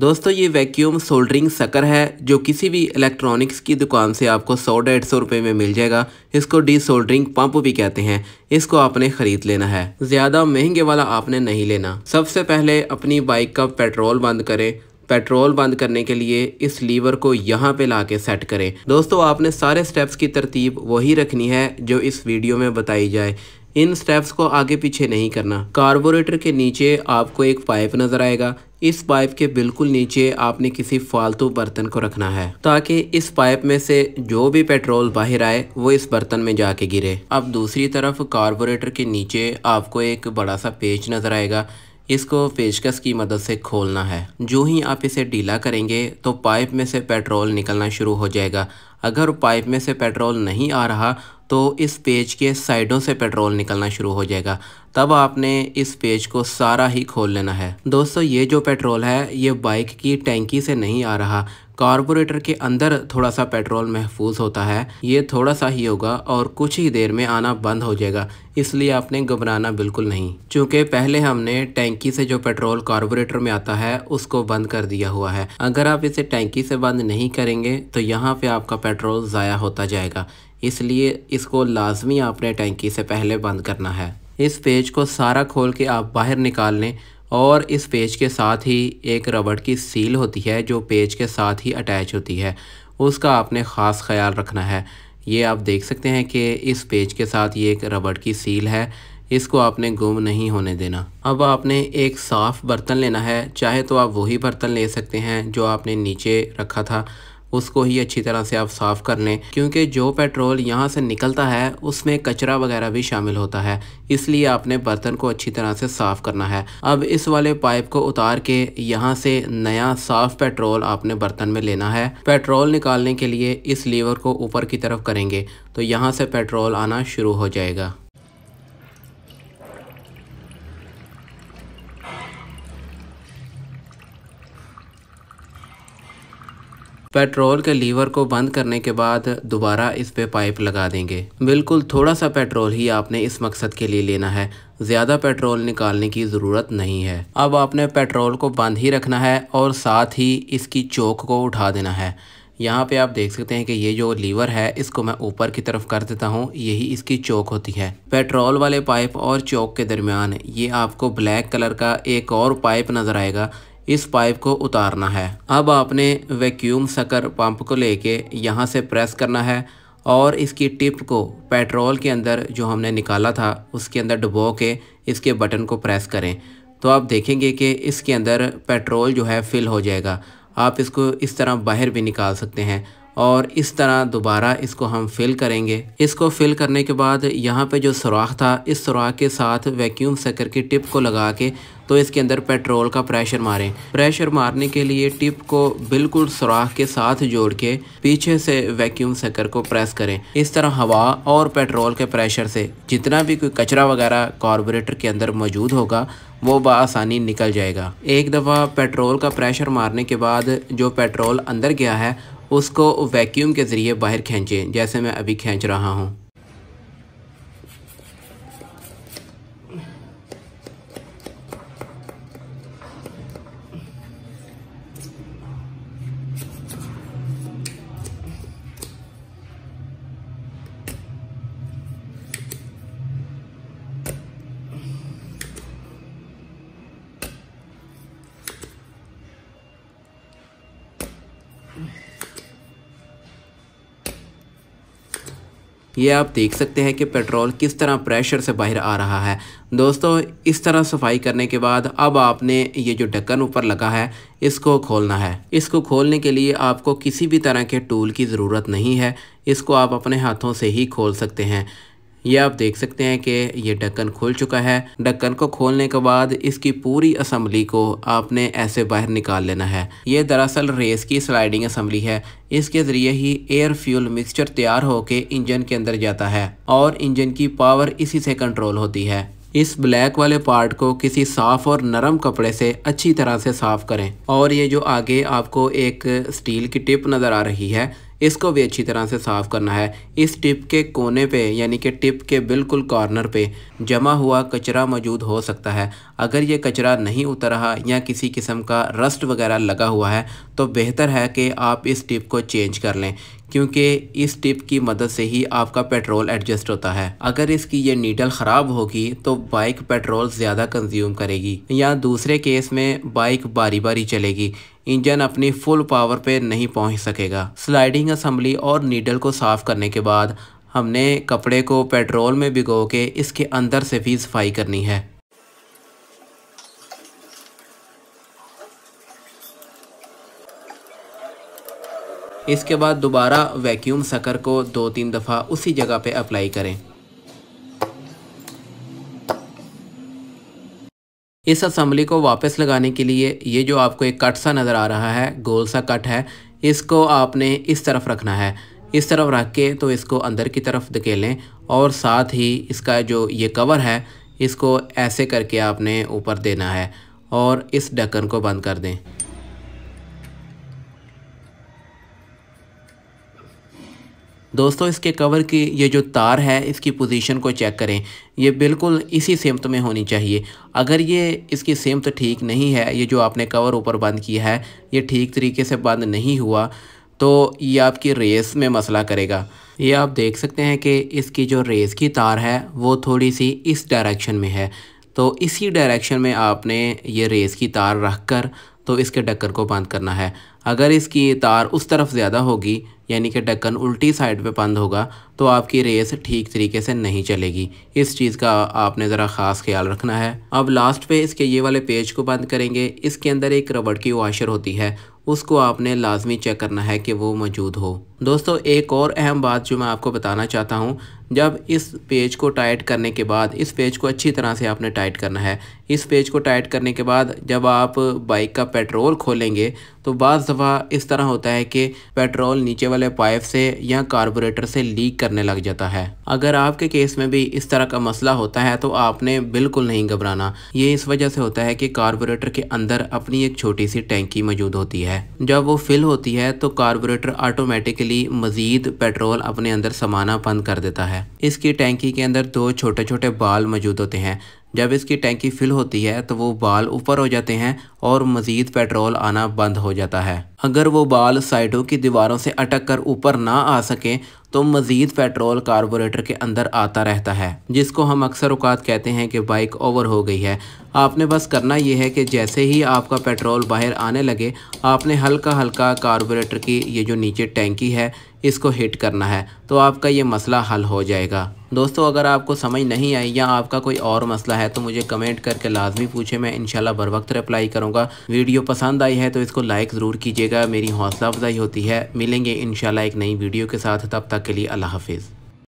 दोस्तों ये vacuum soldering sucker है जो किसी भी इलेक्ट्रॉनिक्स की दुकान से आपको सौ डेढ़ सौ रुपये में मिल जाएगा इसको डी सोल्डरिंग पंप भी कहते हैं इसको आपने ख़रीद लेना है ज़्यादा महंगे वाला आपने नहीं लेना सबसे पहले अपनी बाइक का पेट्रोल बंद करें पेट्रोल बंद करने के लिए इस लीवर को यहाँ पे ला के सेट करें दोस्तों आपने सारे स्टेप्स की तरतीब वही रखनी है जो इस वीडियो में बताई जाए इन स्टेप्स को आगे पीछे नहीं करना कार्बोरेटर के नीचे आपको एक पाइप नज़र आएगा इस पाइप के बिल्कुल नीचे आपने किसी फालतू बर्तन को रखना है ताकि इस पाइप में से जो भी पेट्रोल बाहर आए वो इस बर्तन में जाके गिरे अब दूसरी तरफ कार्बोरेटर के नीचे आपको एक बड़ा सा पेच नज़र आएगा इसको पेचकस की मदद से खोलना है जो ही आप इसे ढीला करेंगे तो पाइप में से पेट्रोल निकलना शुरू हो जाएगा अगर पाइप में से पेट्रोल नहीं आ रहा तो इस पेज के साइडों से पेट्रोल निकलना शुरू हो जाएगा तब आपने इस पेज को सारा ही खोल लेना है दोस्तों ये जो पेट्रोल है ये बाइक की टैंकी से नहीं आ रहा कार्बोरेटर के अंदर थोड़ा सा पेट्रोल महफूज होता है ये थोड़ा सा ही होगा और कुछ ही देर में आना बंद हो जाएगा इसलिए आपने घबराना बिल्कुल नहीं क्योंकि पहले हमने टैंकी से जो पेट्रोल कार्बोरेटर में आता है उसको बंद कर दिया हुआ है अगर आप इसे टैंकी से बंद नहीं करेंगे तो यहाँ पे आपका पेट्रोल ज़ाया होता जाएगा इसलिए इसको लाजमी आपने टैंकी से पहले बंद करना है इस पेज को सारा खोल के आप बाहर निकाल लें और इस पेज के साथ ही एक रबड़ की सील होती है जो पेज के साथ ही अटैच होती है उसका आपने ख़ास ख्याल रखना है ये आप देख सकते हैं कि इस पेज के साथ ये एक रबड़ की सील है इसको आपने गुम नहीं होने देना अब आपने एक साफ़ बर्तन लेना है चाहे तो आप वही बर्तन ले सकते हैं जो आपने नीचे रखा था उसको ही अच्छी तरह से आप साफ़ कर लें क्योंकि जो पेट्रोल यहाँ से निकलता है उसमें कचरा वगैरह भी शामिल होता है इसलिए आपने बर्तन को अच्छी तरह से साफ़ करना है अब इस वाले पाइप को उतार के यहाँ से नया साफ़ पेट्रोल आपने बर्तन में लेना है पेट्रोल निकालने के लिए इस लीवर को ऊपर की तरफ करेंगे तो यहाँ से पेट्रोल आना शुरू हो जाएगा पेट्रोल के लीवर को बंद करने के बाद दोबारा इस पे पाइप लगा देंगे बिल्कुल थोड़ा सा पेट्रोल ही आपने इस मकसद के लिए लेना है ज़्यादा पेट्रोल निकालने की ज़रूरत नहीं है अब आपने पेट्रोल को बंद ही रखना है और साथ ही इसकी चौक को उठा देना है यहाँ पे आप देख सकते हैं कि ये जो लीवर है इसको मैं ऊपर की तरफ कर देता हूँ यही इसकी चौक होती है पेट्रोल वाले पाइप और चौक के दरमियान ये आपको ब्लैक कलर का एक और पाइप नज़र आएगा इस पाइप को उतारना है अब आपने वैक्यूम सकर पंप को लेके यहाँ से प्रेस करना है और इसकी टिप को पेट्रोल के अंदर जो हमने निकाला था उसके अंदर डुबो के इसके बटन को प्रेस करें तो आप देखेंगे कि इसके अंदर पेट्रोल जो है फिल हो जाएगा आप इसको इस तरह बाहर भी निकाल सकते हैं और इस तरह दोबारा इसको हम फिल करेंगे इसको फिल करने के बाद यहाँ पे जो सुराख था इस सुराख के साथ वैक्यूम सेकर की टिप को लगा के तो इसके अंदर पेट्रोल का प्रेशर मारें प्रेशर मारने के लिए टिप को बिल्कुल सुराख के साथ जोड़ के पीछे से वैक्यूम सेकर को प्रेस करें इस तरह हवा और पेट्रोल के प्रेशर से जितना भी कोई कचरा वगैरह कॉर्बोरेटर के अंदर मौजूद होगा वो बसानी निकल जाएगा एक दफ़ा पेट्रोल का प्रेशर मारने के बाद जो पेट्रोल अंदर गया है उसको वैक्यूम के ज़रिए बाहर खींचें जैसे मैं अभी खींच रहा हूँ ये आप देख सकते हैं कि पेट्रोल किस तरह प्रेशर से बाहर आ रहा है दोस्तों इस तरह सफाई करने के बाद अब आपने ये जो ढक्कन ऊपर लगा है इसको खोलना है इसको खोलने के लिए आपको किसी भी तरह के टूल की ज़रूरत नहीं है इसको आप अपने हाथों से ही खोल सकते हैं ये आप देख सकते हैं कि ये ढक्कन खुल चुका है ढक्कन को खोलने के बाद इसकी पूरी असम्बली को आपने ऐसे बाहर निकाल लेना है ये दरअसल रेस की स्लाइडिंग असम्बली है इसके ज़रिए ही एयर फ्यूल मिक्सचर तैयार होकर इंजन के अंदर जाता है और इंजन की पावर इसी से कंट्रोल होती है इस ब्लैक वाले पार्ट को किसी साफ़ और नरम कपड़े से अच्छी तरह से साफ़ करें और ये जो आगे आपको एक स्टील की टिप नज़र आ रही है इसको भी अच्छी तरह से साफ़ करना है इस टिप के कोने पे यानी कि टिप के बिल्कुल कॉर्नर पे जमा हुआ कचरा मौजूद हो सकता है अगर ये कचरा नहीं उतर रहा या किसी किस्म का रस्ट वगैरह लगा हुआ है तो बेहतर है कि आप इस टिप को चेंज कर लें क्योंकि इस टिप की मदद से ही आपका पेट्रोल एडजस्ट होता है अगर इसकी ये नीडल ख़राब होगी तो बाइक पेट्रोल ज़्यादा कंज्यूम करेगी या दूसरे केस में बाइक बारी बारी चलेगी इंजन अपनी फुल पावर पे नहीं पहुंच सकेगा स्लाइडिंग असम्बली और नीडल को साफ़ करने के बाद हमने कपड़े को पेट्रोल में भिगो के इसके अंदर से भी सफाई करनी है इसके बाद दोबारा वैक्यूम सकर को दो तीन दफ़ा उसी जगह पे अप्लाई करें इस असम्बली को वापस लगाने के लिए ये जो आपको एक कट सा नज़र आ रहा है गोल सा कट है इसको आपने इस तरफ रखना है इस तरफ रख के तो इसको अंदर की तरफ धकेलें और साथ ही इसका जो ये कवर है इसको ऐसे करके आपने ऊपर देना है और इस ढक्कन को बंद कर दें दोस्तों इसके कवर की ये जो तार है इसकी पोजीशन को चेक करें ये बिल्कुल इसी सेमत में होनी चाहिए अगर ये इसकी सेमत तो ठीक नहीं है ये जो आपने कवर ऊपर बंद किया है ये ठीक तरीके से बंद नहीं हुआ तो ये आपकी रेस में मसला करेगा ये आप देख सकते हैं कि इसकी जो रेस की तार है वो थोड़ी सी इस डायरेक्शन में है तो इसी डायरेक्शन में आपने ये रेस की तार रख कर तो इसके डक्कर को बंद करना है अगर इसकी तार उस तरफ ज़्यादा होगी यानी कि ढक्कन उल्टी साइड पे बंद होगा तो आपकी रेस ठीक तरीके से नहीं चलेगी इस चीज़ का आपने ज़रा ख़ास ख्याल रखना है अब लास्ट पे इसके ये वाले पेज को बंद करेंगे इसके अंदर एक रबड़ की वाशर होती है उसको आपने लाजमी चेक करना है कि वो मौजूद हो दोस्तों एक और अहम बात जो मैं आपको बताना चाहता हूँ जब इस पेज को टाइट करने के बाद इस पेज को अच्छी तरह से आपने टाइट करना है इस पेज को टाइट करने के बाद जब आप बाइक का पेट्रोल खोलेंगे तो बज़ दफ़ा इस तरह होता है कि पेट्रोल नीचे वाले पाइप से या कार्बोरेटर से लीक करने लग जाता है अगर आपके केस में भी इस तरह का मसला होता है तो आपने बिल्कुल नहीं घबराना ये इस वजह से होता है कि कार्बोरेटर के अंदर अपनी एक छोटी सी टैंकी मौजूद होती है जब वो फिल होती है तो कार्बोरेटर ऑटोमेटिकली मज़ीद पेट्रोल अपने अंदर समाना बंद कर देता है इसकी टैंकी के अंदर दो छोटे छोटे बाल मौजूद होते हैं जब इसकी टैंकी फिल होती है तो वो बाल ऊपर हो जाते हैं और मज़ीद पेट्रोल आना बंद हो जाता है अगर वो बाल साइडों की दीवारों से अटक कर ऊपर ना आ सकें तो मज़ीद पेट्रोल कार्बोरेटर के अंदर आता रहता है जिसको हम अक्सर अवकात कहते हैं कि बाइक ओवर हो गई है आपने बस करना यह है कि जैसे ही आपका पेट्रोल बाहर आने लगे आपने हल्का हल्का कार्बोरेटर की ये जो नीचे टैंकी है इसको हिट करना है तो आपका ये मसला हल हो जाएगा दोस्तों अगर आपको समझ नहीं आई या आपका कोई और मसला है तो मुझे कमेंट करके लाजमी पूछे मैं इनशाला बर वक्त रिप्लाई करूँगा वीडियो पसंद आई है तो इसको लाइक ज़रूर कीजिएगा मेरी हौसला अफजाई होती है मिलेंगे इनशाला एक नई वीडियो के साथ तब तक के लिए अल्लाह हाफिज़